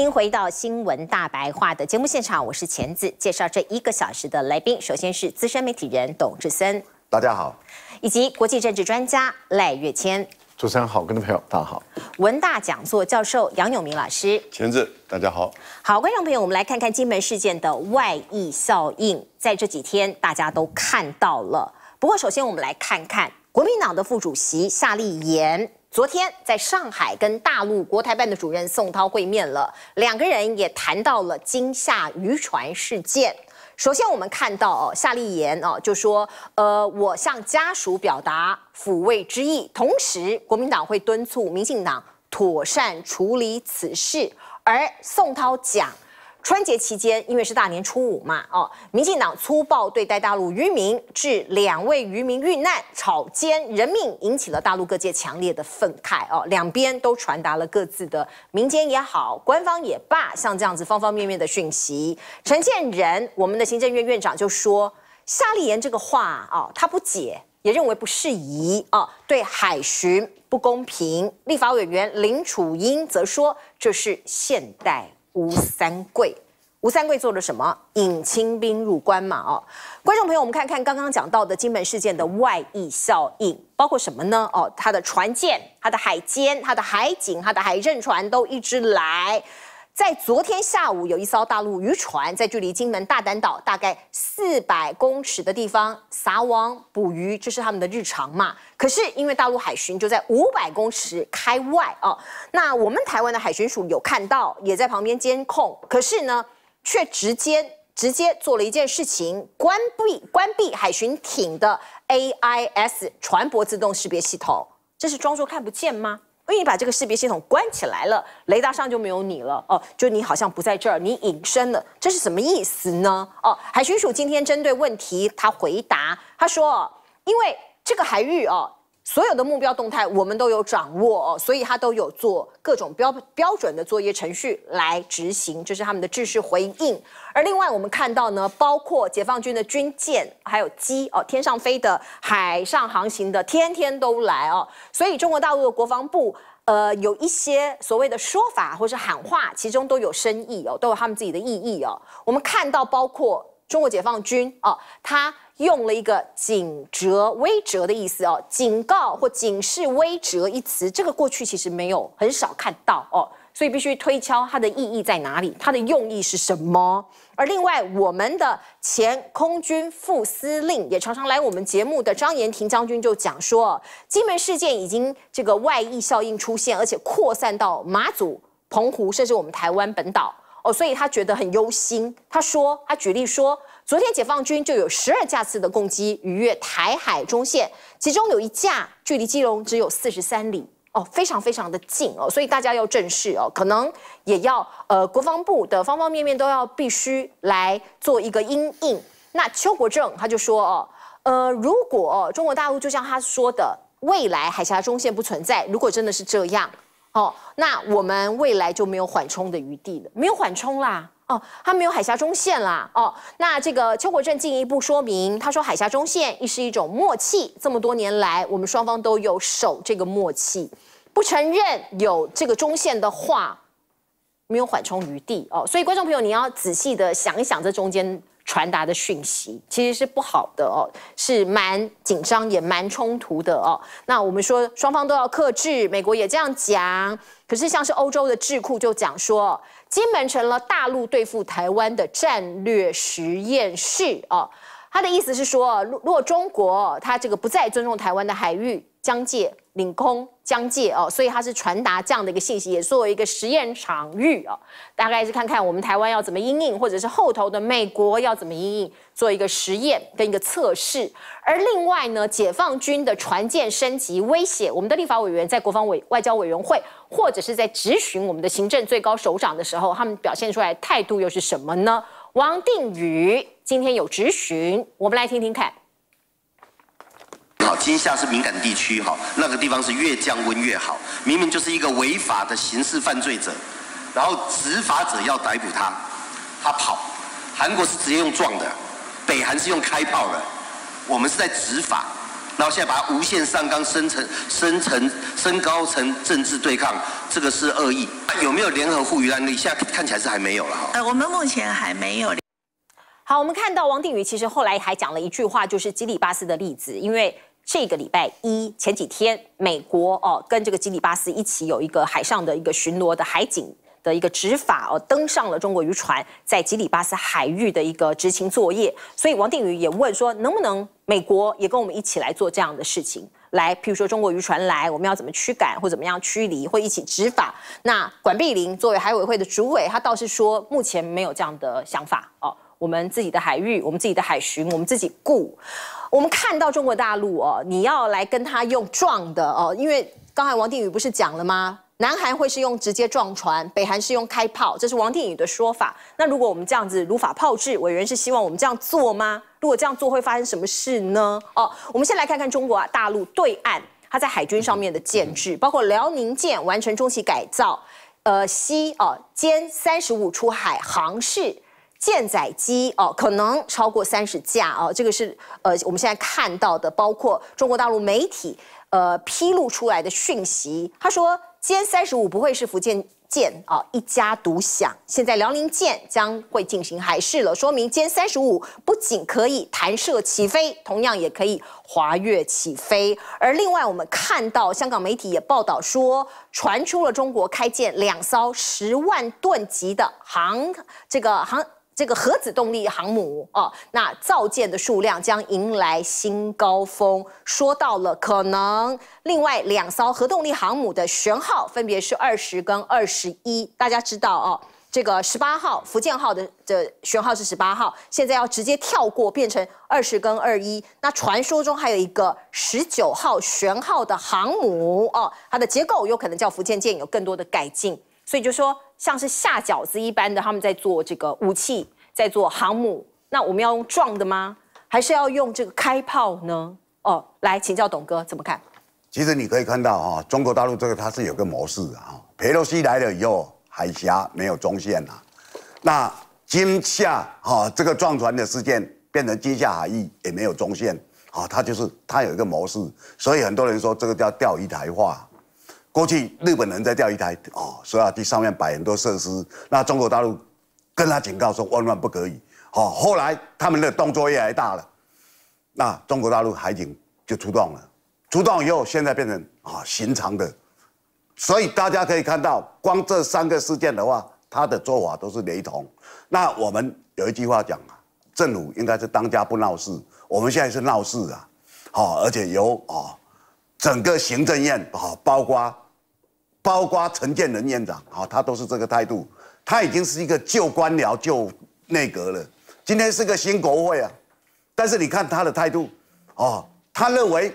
欢迎回到新闻大白话的节目现场，我是钳子，介绍这一个小时的来宾，首先是资深媒体人董志森，大家好；以及国际政治专家赖岳谦，主持人好，观众朋友大家好；文大讲座教授杨永明老师，钳子大家好。好，观众朋友，我们来看看金门事件的外溢效应，在这几天大家都看到了。不过，首先我们来看看国民党的副主席夏立言。昨天在上海跟大陆国台办的主任宋涛会面了，两个人也谈到了今夏渔船事件。首先，我们看到哦，夏立言哦就说，呃，我向家属表达抚慰之意，同时国民党会敦促民进党妥善处理此事。而宋涛讲。春节期间，因为是大年初五嘛，哦，民进党粗暴对待大陆渔民，致两位渔民遇难，草菅人命，引起了大陆各界强烈的愤慨。哦，两边都传达了各自的民间也好，官方也罢，像这样子方方面面的讯息。陈建仁，我们的行政院院长就说夏立言这个话啊，他不解，也认为不适宜啊，对海巡不公平。立法委员林楚英则说这是现代。吴三桂，吴三桂做了什么？引清兵入关嘛？哦，观众朋友，我们看看刚刚讲到的金门事件的外溢效应，包括什么呢？哦，他的船舰、他的海监、他的海警、他的海政船都一直来。在昨天下午，有一艘大陆渔船在距离金门大胆岛大概四百公尺的地方撒网捕鱼，这是他们的日常嘛？可是因为大陆海巡就在五百公尺开外哦，那我们台湾的海巡署有看到，也在旁边监控，可是呢，却直接直接做了一件事情，关闭关闭海巡艇的 AIS 船舶自动识别系统，这是装作看不见吗？因为你把这个识别系统关起来了，雷达上就没有你了哦，就你好像不在这儿，你隐身了，这是什么意思呢？哦，海巡署今天针对问题，他回答他说，因为这个海域哦。所有的目标动态，我们都有掌握，哦，所以它都有做各种标标准的作业程序来执行，这是他们的制式回应。而另外，我们看到呢，包括解放军的军舰，还有机哦，天上飞的，海上航行的，天天都来哦。所以，中国大陆的国防部，呃，有一些所谓的说法或是喊话，其中都有深意哦，都有他们自己的意义哦。我们看到，包括。中国解放军啊，他用了一个“警折威折”的意思哦，警告或警示威折一词，这个过去其实没有很少看到哦，所以必须推敲它的意义在哪里，它的用意是什么。而另外，我们的前空军副司令也常常来我们节目的张延廷将军就讲说，金门事件已经这个外溢效应出现，而且扩散到马祖、澎湖，甚至我们台湾本岛。哦，所以他觉得很忧心。他说，他举例说，昨天解放军就有十二架次的攻击逾越台海中线，其中有一架距离基隆只有四十三里，哦，非常非常的近哦，所以大家要正视哦，可能也要呃国防部的方方面面都要必须来做一个应应。那邱国正他就说哦，呃，如果中国大陆就像他说的，未来海峡中线不存在，如果真的是这样。哦，那我们未来就没有缓冲的余地了，没有缓冲啦。哦，它没有海峡中线啦。哦，那这个邱国正进一步说明，他说海峡中线亦是一种默契，这么多年来我们双方都有守这个默契，不承认有这个中线的话，没有缓冲余地。哦，所以观众朋友，你要仔细的想一想这中间。传达的讯息其实是不好的哦，是蛮紧张也蛮冲突的哦。那我们说双方都要克制，美国也这样讲。可是像是欧洲的智库就讲说，金门成了大陆对付台湾的战略实验室哦。他的意思是说，如果中国他这个不再尊重台湾的海域、疆界、领空。相借哦，所以它是传达这样的一个信息，也作为一个实验场域哦，大概是看看我们台湾要怎么应应，或者是后头的美国要怎么应应，做一个实验跟一个测试。而另外呢，解放军的船舰升级威胁，我们的立法委员在国防委、外交委员会，或者是在质询我们的行政最高首长的时候，他们表现出来态度又是什么呢？王定宇今天有质询，我们来听听看。金夏是敏感地区哈，那个地方是越降温越好。明明就是一个违法的刑事犯罪者，然后执法者要逮捕他，他跑。韩国是直接用撞的，北韩是用开炮的，我们是在执法。然后现在把它无限上纲，升成升成升高层政治对抗，这个是恶意。有没有联合呼吁案你现在看起来是还没有了哈。呃，我们目前还没有。好，我们看到王定宇其实后来还讲了一句话，就是基里巴斯的例子，因为。这个礼拜一前几天，美国哦跟这个基里巴斯一起有一个海上的一个巡逻的海警的一个执法哦登上了中国渔船，在基里巴斯海域的一个执勤作业。所以王定宇也问说，能不能美国也跟我们一起来做这样的事情？来，譬如说中国渔船来，我们要怎么驱赶或怎么样驱离或一起执法？那管碧林作为海委会的主委，他倒是说目前没有这样的想法哦。我们自己的海域，我们自己的海巡，我们自己顾。我们看到中国大陆哦，你要来跟他用撞的哦，因为刚才王定宇不是讲了吗？南韩会是用直接撞船，北韩是用开炮，这是王定宇的说法。那如果我们这样子如法炮制，委员是希望我们这样做吗？如果这样做会发生什么事呢？哦，我们先来看看中国大陆对岸它在海军上面的建制，包括辽宁舰完成中期改造，呃，西哦歼三十五出海航试。舰载机哦，可能超过三十架哦，这个是呃我们现在看到的，包括中国大陆媒体呃披露出来的讯息。他说，歼三十五不会是福建舰啊一家独享，现在辽宁舰将会进行海试了，说明歼三十五不仅可以弹射起飞，同样也可以滑跃起飞。而另外，我们看到香港媒体也报道说，传出了中国开建两艘十万吨级的航这个航。这个核子动力航母哦，那造舰的数量将迎来新高峰。说到了可能另外两艘核动力航母的舷号分别是二十跟二十一。大家知道哦，这个十八号福建号的的舷号是十八号，现在要直接跳过，变成二十跟二一。那传说中还有一个十九号舷号的航母哦，它的结构有可能叫福建舰，有更多的改进。所以就说。像是下饺子一般的，他们在做这个武器，在做航母。那我们要用撞的吗？还是要用这个开炮呢？哦，来请教董哥怎么看。其实你可以看到哈，中国大陆这个它是有个模式啊。佩洛西来了以后，海峡没有中线了。那今夏哈这个撞船的事件变成今夏海域也没有中线啊，它就是它有一个模式，所以很多人说这个叫钓鱼台化。过去日本人在钓鱼台哦，所以啊，上面摆很多设施。那中国大陆跟他警告说，万万不可以。哦，后来他们的动作越来大了，那中国大陆海警就出动了。出动以后，现在变成啊，寻常的。所以大家可以看到，光这三个事件的话，他的做法都是雷同。那我们有一句话讲啊，政府应该是当家不闹事，我们现在是闹事啊，好，而且由哦。整个行政院啊，包括包括陈建仁院长啊，他都是这个态度。他已经是一个旧官僚、旧内阁了。今天是个新国会啊，但是你看他的态度，哦，他认为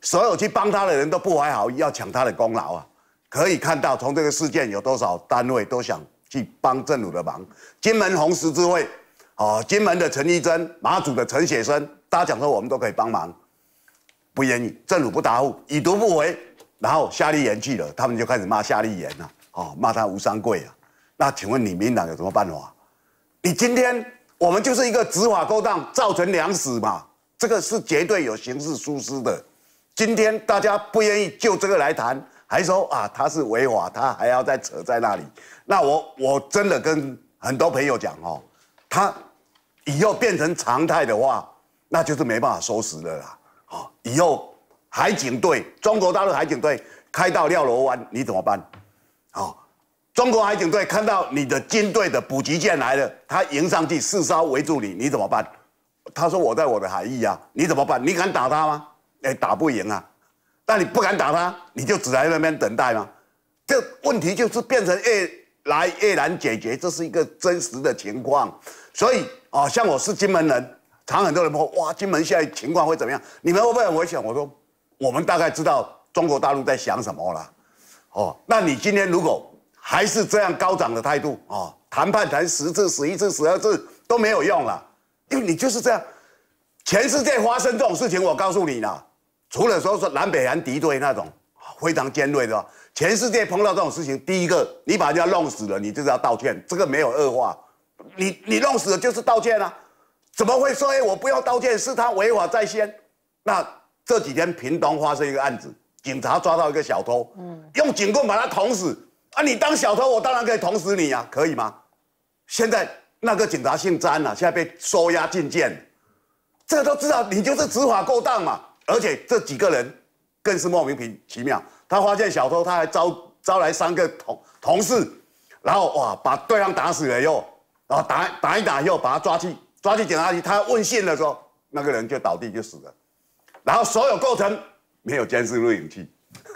所有去帮他的人都不怀好意，要抢他的功劳啊。可以看到，从这个事件有多少单位都想去帮政府的忙。金门红十字会，哦，金门的陈义贞，马祖的陈雪生，大家讲说我们都可以帮忙。不言语，政府不答复，已读不回，然后夏立言去了，他们就开始骂夏立言了，哦，骂他吴三桂啊，那请问你民党有什么办法？你今天我们就是一个执法勾当，造成粮食嘛，这个是绝对有刑事疏失的。今天大家不愿意就这个来谈，还说啊他是违法，他还要再扯在那里，那我我真的跟很多朋友讲哦，他以后变成常态的话，那就是没办法收拾的啦。以后海警队，中国大陆海警队开到廖罗湾，你怎么办？哦，中国海警队看到你的军队的补给舰来了，他迎上去四艘围住你，你怎么办？他说我在我的海域啊，你怎么办？你敢打他吗？哎，打不赢啊，但你不敢打他，你就只在那边等待吗？这问题就是变成越来越难解决，这是一个真实的情况。所以，哦，像我是金门人。常很多人说哇，金门现在情况会怎么样？你们会不会危险？我说，我们大概知道中国大陆在想什么了。哦，那你今天如果还是这样高涨的态度啊，谈判谈十次、十一次、十二次都没有用了，因为你就是这样。全世界发生这种事情，我告诉你啦，除了说说南北韩敌对那种非常尖锐的，全世界碰到这种事情，第一个你把人家弄死了，你就是要道歉，这个没有恶化，你你弄死了就是道歉啊。怎么会说？哎，我不要道歉，是他违法在先。那这几天屏东发生一个案子，警察抓到一个小偷，用警棍把他捅死。啊，你当小偷，我当然可以捅死你啊，可以吗？现在那个警察姓詹啊，现在被收押进监。这都知道，你就是执法过当嘛。而且这几个人更是莫名其妙，他发现小偷，他还招招来三个同同事，然后哇把对方打死了又，然后打打一打又把他抓去。抓去警察局，他问讯的时候，那个人就倒地就死了。然后所有构成没有监视录影器，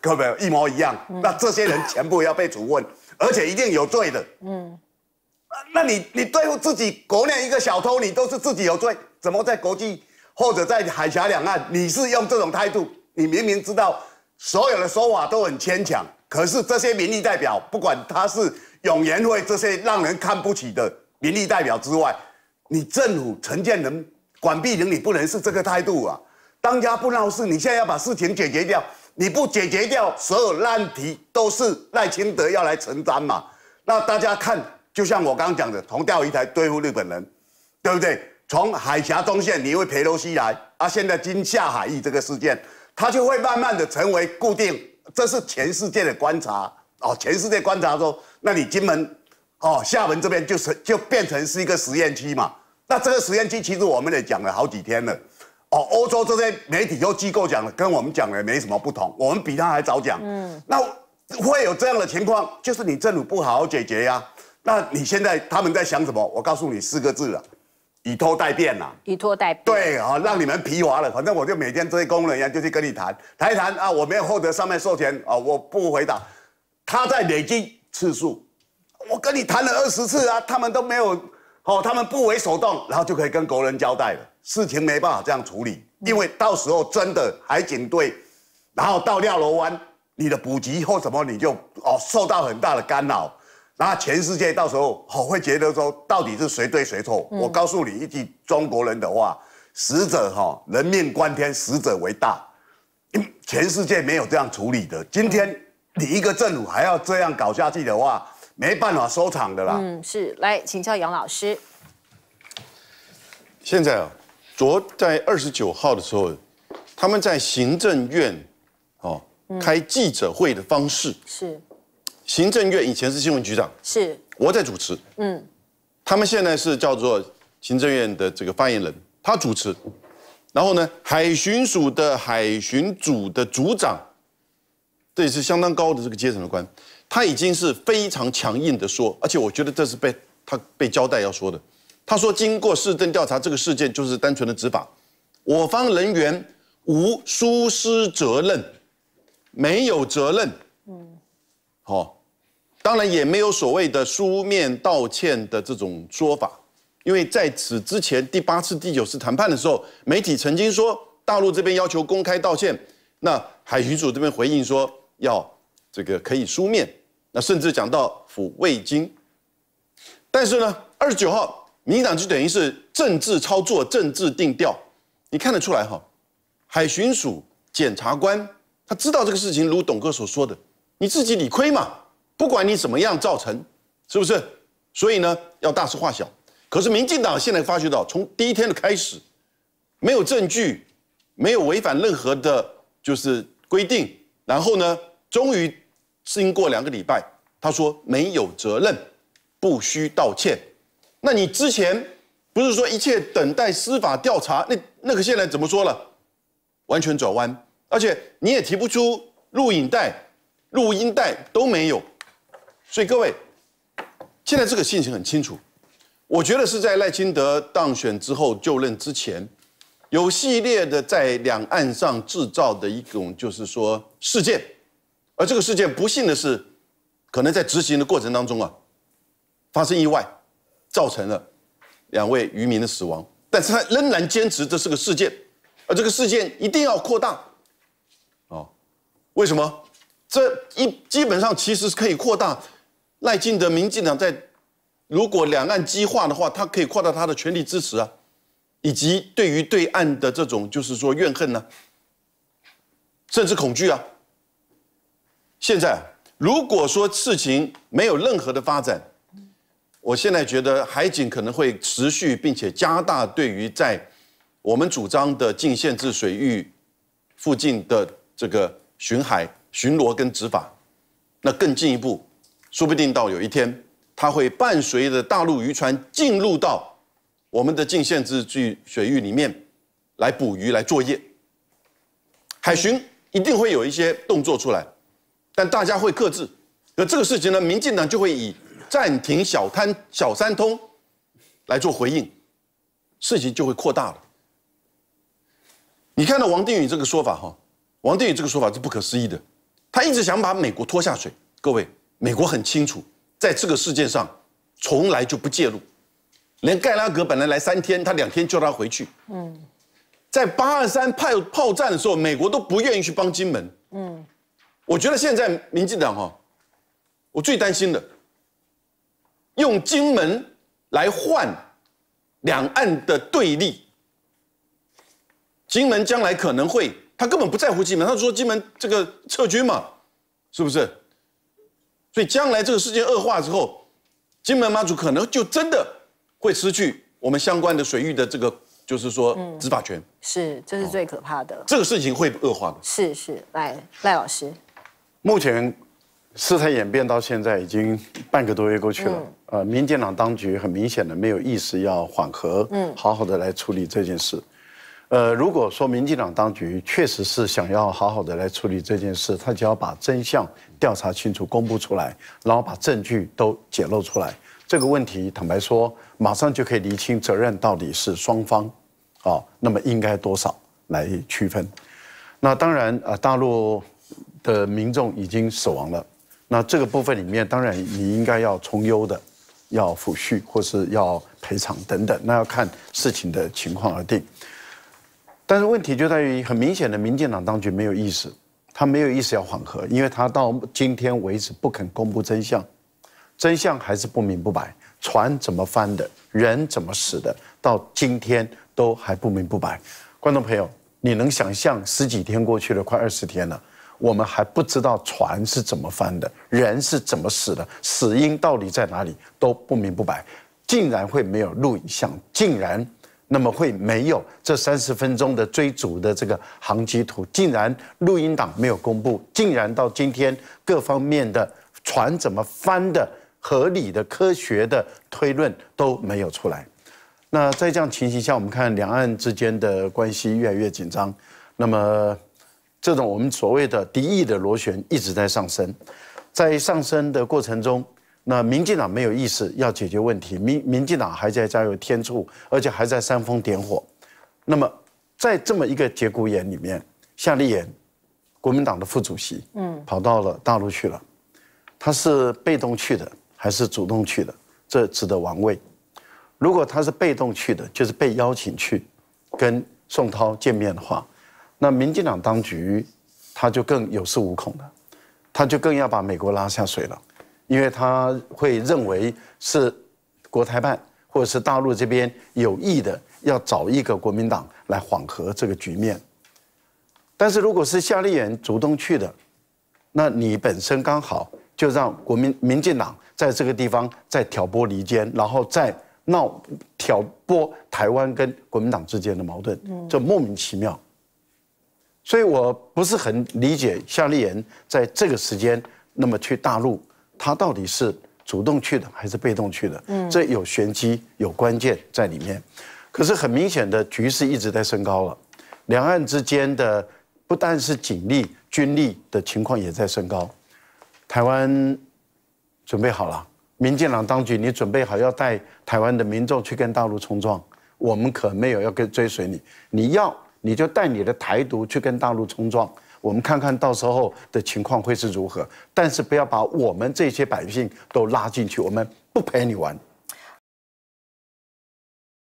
各 位一模一样。那这些人全部要被处分，而且一定有罪的。嗯，那你你对付自己国内一个小偷，你都是自己有罪，怎么在国际或者在海峡两岸，你是用这种态度？你明明知道所有的说法都很牵强，可是这些民意代表，不管他是永联会这些让人看不起的民意代表之外。你政府承建人管别人，你不能是这个态度啊！当家不闹事，你现在要把事情解决掉。你不解决掉，所有烂题都是赖清德要来承担嘛？那大家看，就像我刚刚讲的，从钓鱼台对付日本人，对不对？从海峡中线你会陪罗西来，啊，现在金夏海域这个事件，它就会慢慢的成为固定，这是全世界的观察哦。全世界观察说，那你金门哦，厦门这边就是就变成是一个实验区嘛？那这个实验机其实我们也讲了好几天了，哦，欧洲这些媒体又机构讲了，跟我们讲了没什么不同，我们比他还早讲。嗯，那会有这样的情况，就是你政府不好好解决呀。那你现在他们在想什么？我告诉你四个字啊，以拖代变呐。以拖代变。对啊，让你们疲乏了。反正我就每天这些工人人员就去跟你谈，谈一谈啊，我没有获得上面授权啊，我不回答。他在累京次数，我跟你谈了二十次啊，他们都没有。哦，他们不为所动，然后就可以跟国人交代了。事情没办法这样处理，因为到时候真的海警队，然后到廖罗湾，你的捕给或什么，你就哦受到很大的干扰。然后全世界到时候哦会觉得说，到底是谁对谁错？我告诉你一句中国人的话：死者哈人命关天，死者为大。全世界没有这样处理的。今天你一个政府还要这样搞下去的话。没办法收场的啦。嗯，是，来请教杨老师。现在啊，昨在二十九号的时候，他们在行政院，哦，开记者会的方式是，行政院以前是新闻局长，是我在主持，嗯，他们现在是叫做行政院的这个发言人，他主持，然后呢，海巡署的海巡组的组长，这也是相当高的这个阶层的官。他已经是非常强硬的说，而且我觉得这是被他被交代要说的。他说：“经过市政调查，这个事件就是单纯的执法，我方人员无疏失责任，没有责任。嗯，好，当然也没有所谓的书面道歉的这种说法，因为在此之前第八次、第九次谈判的时候，媒体曾经说大陆这边要求公开道歉，那海巡署这边回应说要这个可以书面。”那甚至讲到抚慰金。但是呢，二十九号民进党就等于是政治操作、政治定调，你看得出来哈？海巡署检察官他知道这个事情，如董哥所说的，你自己理亏嘛，不管你怎么样造成，是不是？所以呢，要大事化小。可是民进党现在发觉到，从第一天的开始，没有证据，没有违反任何的，就是规定，然后呢，终于。经过两个礼拜，他说没有责任，不需道歉。那你之前不是说一切等待司法调查？那那个现在怎么说了？完全转弯，而且你也提不出录影带、录音带都没有。所以各位，现在这个信情很清楚。我觉得是在赖清德当选之后就任之前，有系列的在两岸上制造的一种，就是说事件。而这个事件不幸的是，可能在执行的过程当中啊，发生意外，造成了两位渔民的死亡。但是他仍然坚持这是个事件，而这个事件一定要扩大。哦，为什么？这一基本上其实是可以扩大赖清德民进党在如果两岸激化的话，他可以扩大他的权力支持啊，以及对于对岸的这种就是说怨恨呢，甚至恐惧啊。现在，如果说事情没有任何的发展，我现在觉得海警可能会持续并且加大对于在我们主张的禁限制水域附近的这个巡海巡逻跟执法。那更进一步，说不定到有一天，它会伴随着大陆渔船进入到我们的禁限制区水域里面来捕鱼来作业。海巡一定会有一些动作出来。但大家会克制，那这个事情呢？民进党就会以暂停小摊小三通来做回应，事情就会扩大了。你看到王定宇这个说法哈？王定宇这个说法是不可思议的，他一直想把美国拖下水。各位，美国很清楚，在这个世界上从来就不介入，连盖拉格本来来三天，他两天叫他回去。嗯，在八二三炮炮战的时候，美国都不愿意去帮金门。嗯。我觉得现在民进党哈，我最担心的，用金门来换两岸的对立。金门将来可能会，他根本不在乎金门，他说金门这个撤军嘛，是不是？所以将来这个事件恶化之后，金门妈祖可能就真的会失去我们相关的水域的这个，就是说执法权。是，这是最可怕的。这个事情会恶化的。是是，赖赖老师。目前事态演变到现在已经半个多月过去了，呃，民进党当局很明显的没有意识要缓和，嗯，好好的来处理这件事。呃，如果说民进党当局确实是想要好好的来处理这件事，他就要把真相调查清楚，公布出来，然后把证据都揭露出来。这个问题坦白说，马上就可以厘清责任到底是双方，啊，那么应该多少来区分。那当然，呃，大陆。的民众已经死亡了，那这个部分里面，当然你应该要从优的，要抚恤或是要赔偿等等，那要看事情的情况而定。但是问题就在于，很明显的，民进党当局没有意识，他没有意识要缓和，因为他到今天为止不肯公布真相，真相还是不明不白，船怎么翻的，人怎么死的，到今天都还不明不白。观众朋友，你能想象十几天过去了，快二十天了？我们还不知道船是怎么翻的，人是怎么死的，死因到底在哪里都不明不白。竟然会没有录影像，竟然那么会没有这三十分钟的追逐的这个航机图，竟然录音档没有公布，竟然到今天各方面的船怎么翻的合理的科学的推论都没有出来。那在这样情形下，我们看两岸之间的关系越来越紧张，那么。这种我们所谓的敌意的螺旋一直在上升，在上升的过程中，那民进党没有意识要解决问题，民民进党还在加油添醋，而且还在煽风点火。那么在这么一个节骨眼里面，夏立言，国民党的副主席，嗯，跑到了大陆去了。他是被动去的还是主动去的？这值得玩味。如果他是被动去的，就是被邀请去跟宋涛见面的话。那民进党当局，他就更有恃无恐了，他就更要把美国拉下水了，因为他会认为是国台办或者是大陆这边有意的要找一个国民党来缓和这个局面。但是如果是夏立言主动去的，那你本身刚好就让国民民进党在这个地方再挑拨离间，然后再闹挑拨台湾跟国民党之间的矛盾，就莫名其妙。所以，我不是很理解夏立言在这个时间那么去大陆，他到底是主动去的还是被动去的？嗯，这有玄机，有关键在里面。可是很明显的，局势一直在升高了。两岸之间的不但是警力、军力的情况也在升高。台湾准备好了，民进党当局，你准备好要带台湾的民众去跟大陆冲撞？我们可没有要跟追随你，你要。你就带你的台独去跟大陆冲撞，我们看看到时候的情况会是如何。但是不要把我们这些百姓都拉进去，我们不陪你玩。